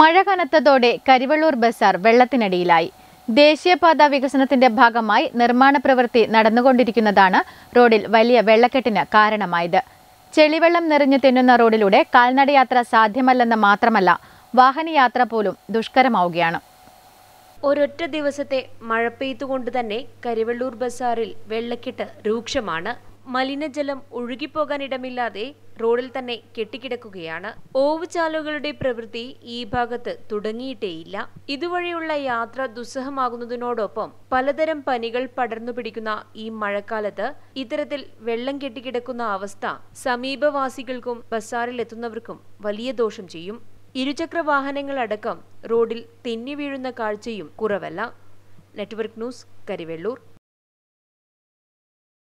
മഴ കനത്തതോടെ കരിവള്ളൂർ ബസാർ വെള്ളത്തിനടിയിലായി ദേശീയപാത വികസനത്തിന്റെ ഭാഗമായി നിർമ്മാണ പ്രവൃത്തി നടന്നുകൊണ്ടിരിക്കുന്നതാണ് റോഡിൽ വലിയ വെള്ളക്കെട്ടിന് കാരണമായത് ചെളിവെള്ളം നിറഞ്ഞു തിന്നുന്ന റോഡിലൂടെ കാൽനടയാത്ര സാധ്യമല്ലെന്ന് മാത്രമല്ല വാഹനയാത്ര പോലും ദുഷ്കരമാവുകയാണ് ഒരൊറ്റ ദിവസത്തെ മഴ പെയ്തുകൊണ്ട് തന്നെ കരിവള്ളൂർ ബസാറിൽ വെള്ളക്കെട്ട് രൂക്ഷമാണ് മലിനജലം ഒഴുകിപ്പോകാൻ ഇടമില്ലാതെ റോഡിൽ തന്നെ കെട്ടിക്കിടക്കുകയാണ് ഓവുചാലുകളുടെ പ്രവൃത്തി ഈ ഭാഗത്ത് തുടങ്ങിയിട്ടേയില്ല ഇതുവഴിയുള്ള യാത്ര ദുസ്സഹമാകുന്നതിനോടൊപ്പം പലതരം പനികൾ പടർന്നു പിടിക്കുന്ന ഈ മഴക്കാലത്ത് ഇത്തരത്തിൽ വെള്ളം കെട്ടിക്കിടക്കുന്ന അവസ്ഥ സമീപവാസികൾക്കും ബസാറിലെത്തുന്നവർക്കും വലിയ ദോഷം ചെയ്യും ഇരുചക്ര വാഹനങ്ങളടക്കം റോഡിൽ തെന്നി വീഴുന്ന കാഴ്ചയും കുറവല്ല നെറ്റ്വർക്ക് ന്യൂസ് കരിവെള്ളൂർ